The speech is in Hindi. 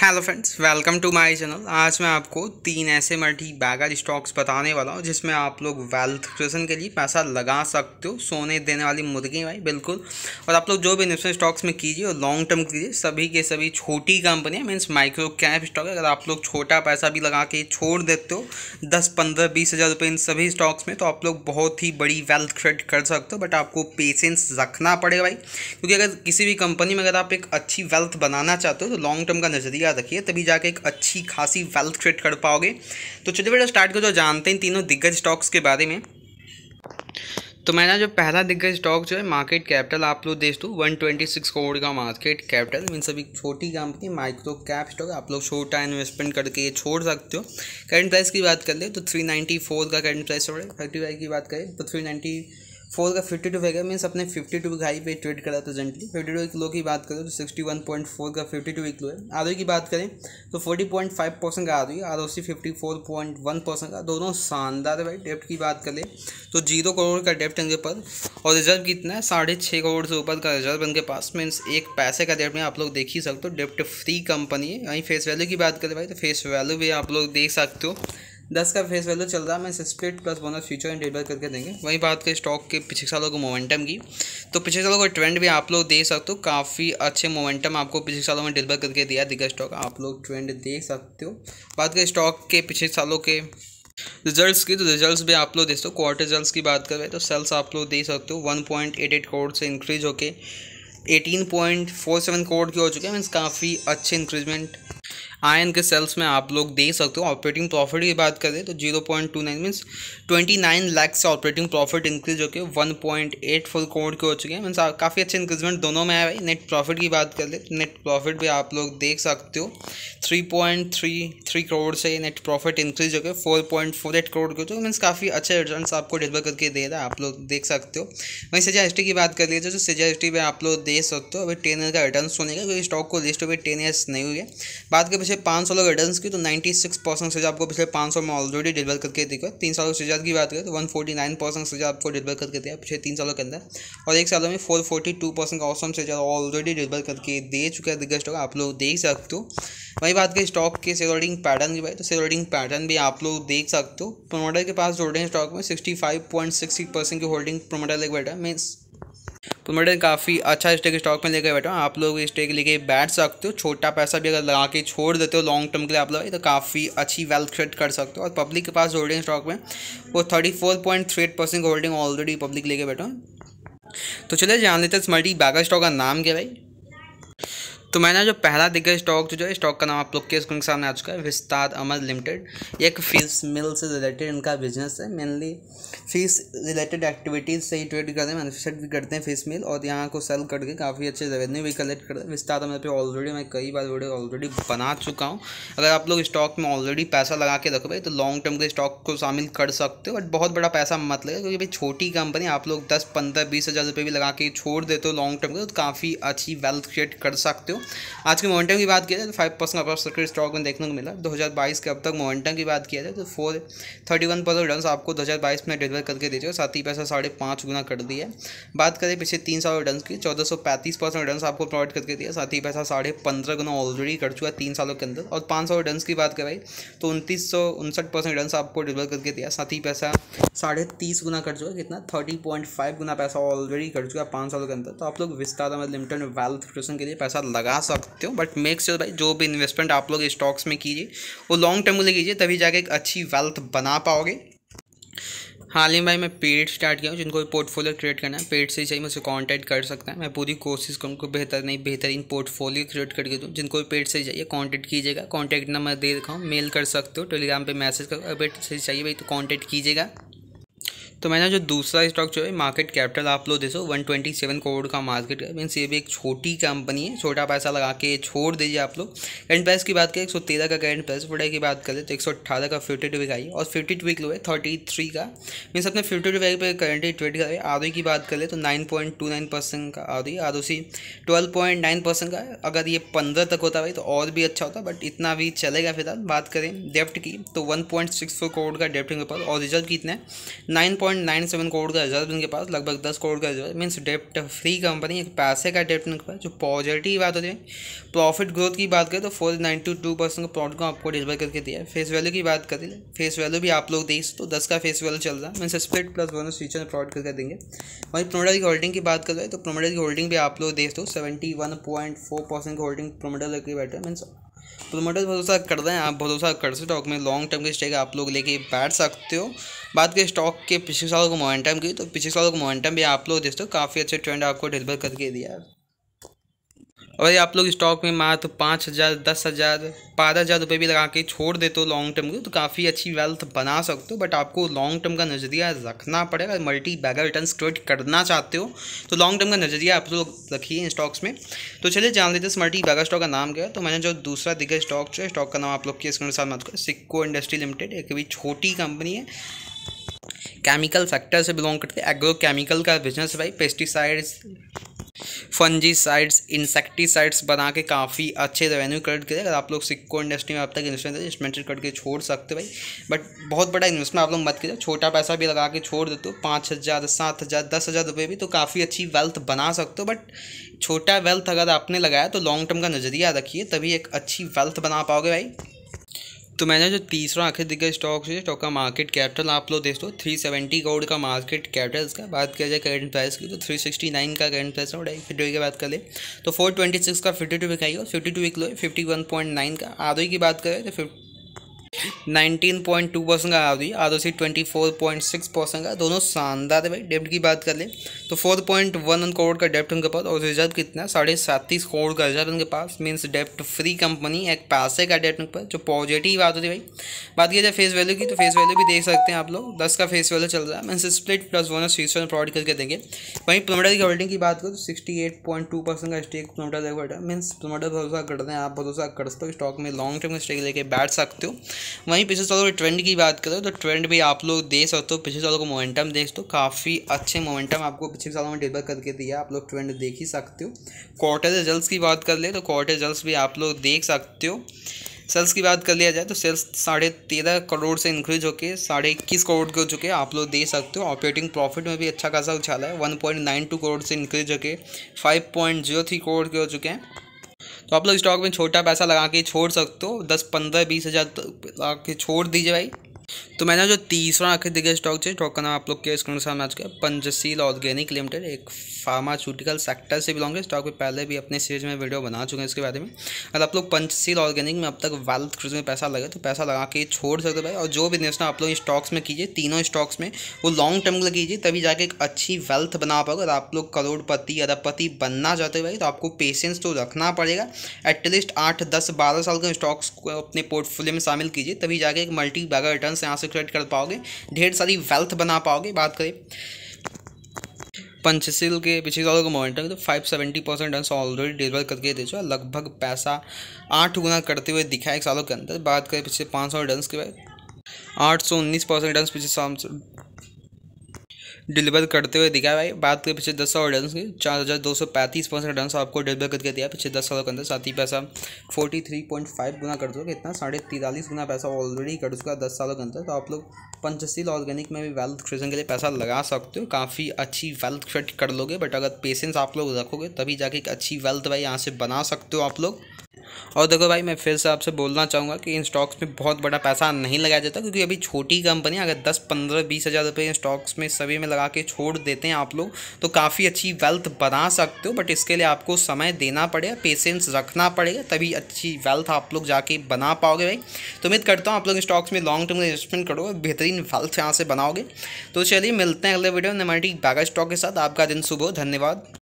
hello friends welcome to my channel आज मैं आपको तीन ऐसे मल्टी बैगर स्टॉक्स बताने वाला हूँ जिसमें आप लोग वेल्थ क्रिएशन के लिए पैसा लगा सकते हो सोने देने वाली मुर्गी भाई बिल्कुल और आप लोग जो भी इन्वेस्टमेंट स्टॉक्स में कीजिए और लॉन्ग टर्म कीजिए सभी के सभी छोटी कंपनियाँ मीन्स माइक्रो कैप स्टॉक अगर आप लोग छोटा पैसा भी लगा के छोड़ देते हो दस पंद्रह बीस हज़ार रुपये इन सभी स्टॉक्स में तो आप लोग बहुत ही बड़ी वेल्थ क्रिएट कर सकते हो बट आपको पेशेंस रखना पड़ेगा भाई क्योंकि अगर किसी भी कंपनी में अगर आप एक अच्छी वेल्थ बनाना चाहते हो तो लॉन्ग टर्म का नज़रिया याद रखिए तभी जाके एक अच्छी खासी वेल्थ क्रिएट कर पाओगे तो चलिए बेटा स्टार्ट कर जो जानते हैं तीनों दिग्गज स्टॉक्स के बारे में तो मेरा जो पहला दिग्गज स्टॉक जो है मार्केट कैपिटल आप लोग देख दो वन ट्वेंटी सिक्स करोड़ का मार्केट कैपिटल मीन सभी छोटी कंपनी माइक्रो कैप स्टॉक आप लोग छोटा इन्वेस्टमेंट करके ये छोड़ सकते हो करंट प्राइस की बात कर ले तो थ्री नाइन्टी फोर का करंट प्राइस हो रहा है थर्टी फाइव की बात करें तो थ्री नाइन्टी फोर का फिफ्टी टू रहेगा मीन्स अपने फिफ्टी टू हाई पे ट्रेड करा प्रेजेंटली फिफ्टी टू किलो की बात करें तो सिक्सटी वन पॉइंट फोर का फिफ्टी टू इक्लो है आर की बात करें तो फोर्टी पॉइंट फाइव परसेंट का R O R O C fifty four point one percent का दोनों शानदार है भाई डेप्ट की बात करें तो जीरो करोड़ का डेप्ट इनके पर और रिजर्व कितना है साढ़े छः करोड़ से ऊपर का रिजर्व इनके पास मीन्स एक पैसे का डेप्ट में आप लोग देख ही सकते हो डेप्ट फ्री कंपनी है यहीं फेस वैल्यू की बात करें भाई तो फेस वैल्यू भी आप लोग देख सकते हो दस का फेस वैल्यू चल रहा है मैं split plus bonus future and deliver करके देंगे वही बात करें स्टॉक के पिछले सालों के मोमेंटम की तो पिछले सालों का ट्रेंड भी आप लोग देख सकते हो काफ़ी अच्छे मोमेंटम आपको पिछले सालों में डिलीवर करके दिया दिग्गज स्टॉक आप लोग ट्रेंड देख सकते हो बात करें स्टॉक के पिछले सालों के रिजल्ट्स की तो रिजल्ट्स भी आप लोग देख सकते हो क्वार्टर रिजल्ट्स की बात करें तो सेल्स आप लोग देख सकते हो one point eight eight crore से इंक्रीज होकर eighteen point four seven crore की हो चुके हैं मीन्स काफ़ी अच्छे इंक्रीजमेंट आयन के सेल्स में आप लोग देख सकते हो ऑपरेटिंग प्रॉफिट की बात करें तो zero point two nine means twenty nine lakhs से ऑपरेटिंग प्रॉफिट इंक्रीज होकर one point eight four crore के हो चुके हैं मीन्स काफ़ी अच्छे इंक्रीजमेंट दोनों में आए भाई नेट प्रॉफिट की बात कर ले नेट प्रॉफिट भी आप लोग देख सकते हो three point three three crore से नेट प्रॉफिट इंक्रीज होकर four point four eight crore के हो चुके मीन्स काफ़ी अच्छे रिटर्न आपको डिलीवर करके दे रहा है आप लोग देख सकते हो वहीं टी की बात कर लीजिए तो टी में आप लोग देख सकते हो अभी टेन ईयर का रिटर्न होने का क्योंकि स्टॉक को लिस्ट अभी टेन ईयर्स नहीं हुई है बात कर से पाँच सौ लोग अटेंडेंस की तो नाइन्टी सिक्स परसेंट सजा आपको पिछले पाँच सौ में ऑलरेडी डिलीवर करके दिया तीन सालों से ज्यादा की बात करें तो वन फोर्टी नाइन परसेंट सजा आपको डिलीवर करके दिया पिछले तीन सालों के अंदर और एक सालों में फोर फोर्टी टू परसेंट का औसम सजा ऑलरेडी डिलीवर करके दे चुका है दिग्गज स्टॉक आप लोग देख सकते हो वही बात करें स्टॉक के सेल होल्डिंग पैटर्न की भाई तो सेल होल्डिंग पैटर्न भी आप लोग देख सकते हो प्रोमोटर के पास जोड़े हैं स्टॉक में sixty five point six percent की होल्डिंग प्रोमोटर लेकर बैठा है मीन्स तो प्रोमोटन काफ़ी अच्छा स्टेक स्टॉक में लेकर बैठो आप लोग स्टेक लेके बैठ सकते हो छोटा पैसा भी अगर लगा के छोड़ देते हो लॉन्ग टर्म के लिए आप लोग तो काफ़ी अच्छी वेल्थ क्रिएट कर सकते हो और पब्लिक के पास होल्डिंग स्टॉक में वो thirty four point three eight percent holding already public लेके बैठो तो चलिए जान लेते हैं स्मर्टी बैगर स्टॉक का नाम क्या भाई तो मैंने जो पहला दिग्गज स्टॉक जो है स्टॉक का नाम आप लोग के स्क्रीन के सामने आ चुका है विस्तार अमर लिमिटेड एक फिश मिल से रिलेटेड इनका बिजनेस है मेनली फिश रिलेटेड एक्टिविटीज़ से ही ट्रेड करते हैं मैनुफेक्चर भी करते हैं फिश मिल और यहाँ को सेल करके काफ़ी अच्छे रेवेन्यू भी कलेक्ट करते हैं विस्तार अमर पर ऑलरेडी मैं कई बार वीडियो ऑलरेडी बना चुका हूँ अगर आप लोग स्टॉक में ऑलरेडी पैसा लगा के रखो भाई तो लॉन्ग टर्म के स्टॉक को शामिल कर सकते हो बट बहुत बड़ा पैसा मत लगे क्योंकि भाई छोटी कंपनी आप लोग दस पंद्रह बीस हज़ार रुपये भी लगा के छोड़ देते हो लॉन्ग टर्म के तो काफ़ी अच्छी वेल्थ क्रिएट कर सकते हो आज के मोमेंटम की बात किया जाए तो five percent upper circuit stock में देखने को मिला 2022 के अब तक मोमेंटम की बात किया जाए तो four thirty one percent return आपको 2022 में डिलीवर करके दीजिए साथ ही पैसा साढ़े पाँच गुना कर दिया बात करें पिछले तीन साल रिटर्न की चौदह सौ पैंतीस आपको प्रोवाइड करके दिया साथ ही पैसा साढ़े पंद्रह गुना ऑलरेडी कर चुका है तीन सालों के अंदर और पाँच सौ रिटर्न की बात करें तो उनतीस सौ उनसठ आपको डिलीवर करके दिया साथ ही पैसा साढ़े तीस गुना कर चुका है कितना थर्टी पॉइंट फाइव गुना पैसा ऑलरेडी कर चुका है पाँच सालों के अंदर तो आप लोग विस्तार में लिमिटेड वेल्थ क्रिएशन के लिए पैसा लगा लगा सकते हो बट मेक श्योर भाई जो भी इन्वेस्टमेंट आप लोग स्टॉक्स में कीजिए वो लॉन्ग टर्म में कीजिए तभी जाके एक अच्छी वेल्थ बना पाओगे हाल ही में भाई मैं पेड स्टार्ट किया हूँ जिनको भी पोर्टफोलियो क्रिएट करना है पेड से ही चाहिए मुझसे कांटेक्ट कर सकता है मैं पूरी कोशिश करूँ को बेहतर नहीं बेहतरीन पोर्टफोलियो क्रिएट करके दूँ जिनको भी पेड से ही चाहिए कांटेक्ट कीजिएगा कांटेक्ट नंबर दे रखा हूँ मेल कर सकते हो टेलीग्राम पे मैसेज कर पेड से चाहिए भाई तो कॉन्टैक्ट कीजिएगा तो मैंने जो दूसरा स्टॉक जो है मार्केट कैपिटल आप लोग देखो वन ट्वेंटी सेवन करोड़ का मार्केट मीन्स ये भी एक छोटी कंपनी है छोटा पैसा लगा के छोड़ दीजिए आप लोग करंट प्राइस की बात करें एक सौ तेरह का करंट प्राइस वोडा की बात करें तो एक सौ अट्ठारह का फिफ्टी टू आई और फिफ्टी टू वीक लो है थर्टी थ्री का मीन्स अपने फिफ्टी टू वीक पर करंट ट्रेड करें आर की बात करें तो nine point two nine percent का R O R O C twelve point nine percent का अगर ये पंद्रह तक होता भाई तो और भी अच्छा होता बट इतना भी चलेगा फिलहाल बात करें डेप्ट की तो one point six four crore का डेप्ट के ऊपर और रिजल्ट कितना है nine point point nine seven crore का रिजर्व इनके पास लगभग दस करोड़ का रिजर्व मीन्स डेप्ट फ्री कंपनी एक पैसे का डेप्ट इनके पास जो पॉजिटिव की बात होती है प्रॉफिट ग्रोथ की बात करें तो फोर नाइन्टी टू परसेंट का प्रॉफिट को आपको डिलीवर करके दिया है फेस वैल्यू की बात करें फेस वैल्यू भी आप लोग देख तो दस का फेस वैल्यू चल रहा है means split plus bonus feature में प्रोवाइड करके देंगे वहीं प्रोमोटर की होल्डिंग की बात करें तो प्रोमोटर की होल्डिंग भी आप लोग देख दो seventy one point four percent की होल्डिंग प्रोमोडर लेकर बैठे मीन्स प्रोमोटर्स तो भरोसा कर रहे हैं आप भरोसा कर स्टॉक में लॉन्ग टर्म के स्टेक आप लोग लेके बैठ सकते हो बात करें स्टॉक के पिछले सालों के मोमेंटम की तो पिछले सालों का मोमेंटम भी आप लोग देखते हो काफ़ी अच्छे ट्रेंड आपको डिलीवर करके दिया है और ये आप लोग स्टॉक में मात्र तो पाँच हज़ार दस हज़ार बारह हज़ार रुपये भी लगा के छोड़ देते हो लॉन्ग टर्म को तो काफ़ी अच्छी वेल्थ बना सकते हो बट आपको लॉन्ग टर्म का नज़रिया रखना पड़ेगा अगर मल्टी बैगर रिटर्न क्रिएट करना चाहते हो तो लॉन्ग टर्म का नज़रिया आप लोग रखिए इन स्टॉक्स में तो चलिए जान लेते इस मल्टी बैगर स्टॉक का नाम क्या है तो मैंने जो दूसरा दिग्गज स्टॉक जो है स्टॉक का नाम आप लोग के स्क्रीन साथ मत सिक्को इंडस्ट्री लिमिटेड एक भी छोटी कंपनी है केमिकल सेक्टर से बिलोंग करते हैं एग्रो केमिकल का बिजनेस भाई पेस्टिसाइड्स फंजीसाइड्स इंसेक्टिसाइड्स बना के काफ़ी अच्छे रेवेन्यू क्रिएट करें अगर आप लोग सिक्को इंडस्ट्री में अब तक इन्वेस्टमेंट करके छोड़ सकते हो भाई बट बहुत बड़ा इन्वेस्टमेंट आप लोग मत कीजिए छोटा पैसा भी लगा के छोड़ देते हो पाँच हज़ार सात हज़ार दस हज़ार रुपये भी तो काफ़ी अच्छी वेल्थ बना सकते हो बट छोटा वेल्थ अगर आपने लगाया तो लॉन्ग टर्म का नज़रिया रखिए तभी एक अच्छी वेल्थ बना पाओगे भाई तो मैंने जो तीसरा आखिर दिग्गज स्टॉक है स्टॉक का मार्केट कैपिटल आप लोग देख दो थ्री सेवेंटी करोड़ का मार्केट कैपिटल इसका बात किया जाए करेंट प्राइस की तो थ्री सिक्सटी नाइन का करेंट प्राइस और फिफ्टी की बात कर ले तो फोर ट्वेंटी सिक्स का फिफ्टी टू विकाई और fifty two week low fifty one point nine का आधो की बात करें तो fifty nineteen point two percent का R R O C twenty four point six percent का दोनों शानदार है भाई डेप्ट की बात कर ले तो फोर पॉइंट वन करोड़ का डेप्ट उनके पास और रिजर्व कितना साढ़े सैंतीस करोड़ का रिजर्व उनके पास मीन्स डेप्ट फ्री कंपनी एक पैसे का डेप्ट उनके पास जो पॉजिटिव बात होती है भाई बात की जाए फेस वैल्यू की तो फेस वैल्यू भी देख सकते हैं आप लोग दस का फेस वैल्यू चल रहा है means split plus one fees provide करके देंगे वहीं प्रोमोटर की होल्डिंग की बात करो तो sixty eight point two percent का स्टेक प्रोमोटर मीन्स प्रोमोटर भरोसा करते हैं आप भरोसा कर सकते हो स्टॉक में लॉन्ग टर्म स्टेक लेके बैठ सकते हो वहीं पिछले सालों के ट्रेंड की बात करें तो ट्रेंड भी आप लोग देख सकते हो पिछले सालों को मोमेंटम देख सकते हो काफ़ी अच्छे मोमेंटम आपको पिछले सालों में डिलीवर करके दिया आप लोग ट्रेंड देख ही सकते हो क्वार्टर रिजल्ट की बात कर ले तो क्वार्टर रिजल्ट भी आप लोग देख सकते हो सेल्स की बात कर लिया जाए तो सेल्स साढ़े तेरह करोड़ से इंक्रीज होकर साढ़े इक्कीस करोड़ के हो चुके आप लोग दे सकते हो ऑपरेटिंग प्रॉफिट में भी अच्छा खासा उछाला है one point nine two crore से इंक्रीज होकर five point zero three crore के हो चुके हैं तो आप लोग स्टॉक में छोटा पैसा लगा के छोड़ सकते हो दस पंद्रह बीस हज़ार लगा के छोड़ दीजिए भाई तो मैंने जो तीसरा आखिर दिग्गज स्टॉक है स्टॉक का नाम आप लोग के स्क्रीन सामने आ चुका है पंजशील ऑर्गेनिक लिमिटेड एक फार्मास्यूटिकल सेक्टर से बिलोंग है स्टॉक में पहले भी अपने सीरीज में वीडियो बना चुके हैं इसके बारे में अगर आप लोग पंचशील ऑर्गेनिक में अब तक वेल्थ क्रूज में पैसा लगे तो पैसा लगा के छोड़ सकते भाई और जो भी ना आप लोग स्टॉक्स में कीजिए तीनों स्टॉक्स में वो लॉन्ग टर्म के कीजिए तभी जाके एक अच्छी वेल्थ बना पाओगे अगर आप लोग करोड़पति पति बनना चाहते भाई तो आपको पेशेंस तो रखना पड़ेगा एटलीस्ट आठ दस बारह साल के स्टॉक्स को अपने पोर्टफोलियो में शामिल कीजिए तभी जाके एक मल्टी बैगर रिटर्न फंड्स यहाँ से क्रिएट कर पाओगे ढेर सारी वेल्थ बना पाओगे बात करें पंचशील के पिछले सालों का मोमेंटम तो five seventy percent run already deliver करके दे चुका लगभग पैसा आठ गुना करते हुए दिखा एक सालों के अंदर बात करें पिछले पाँच सौ रन के बाद आठ सौ उन्नीस परसेंट रन पिछले साल डिलीवर करते हुए दिखाया भाई बात करें पिछले दस साल रन की चार हज़ार दो सौ पैंतीस परसेंट रन आपको डिलीवर करके दिया पिछले दस सालों के अंदर साथ ही पैसा फोर्टी थ्री पॉइंट फाइव गुना कर चुका इतना साढ़े तिरालीस गुना पैसा ऑलरेडी कर चुका दस सालों के अंदर तो आप लोग पंचशील ऑर्गेनिक में भी वेल्थ क्रिएशन के लिए पैसा लगा सकते हो काफ़ी अच्छी वेल्थ क्रिएट कर लोगे बट अगर पेशेंस आप लोग रखोगे तभी जाके एक अच्छी वेल्थ भाई यहाँ से बना सकते हो आप लोग और देखो भाई मैं फिर से आपसे बोलना चाहूँगा कि इन स्टॉक्स में बहुत बड़ा पैसा नहीं लगाया जाता क्योंकि अभी छोटी कंपनी अगर दस पंद्रह बीस हज़ार रुपये इन स्टॉक्स में सभी में लगा के छोड़ देते हैं आप लोग तो काफ़ी अच्छी वेल्थ बना सकते हो बट इसके लिए आपको समय देना पड़ेगा पेशेंस रखना पड़ेगा तभी अच्छी वेल्थ आप लोग जाके बना पाओगे भाई तो उम्मीद करता हूँ आप लोग स्टॉक्स में लॉन्ग टर्म इन्वेस्टमेंट करोगे बेहतरीन वेल्थ यहाँ से बनाओगे तो चलिए मिलते हैं अगले वीडियो में हमारी बैगा स्टॉक के साथ आपका दिन सुबह धन्यवाद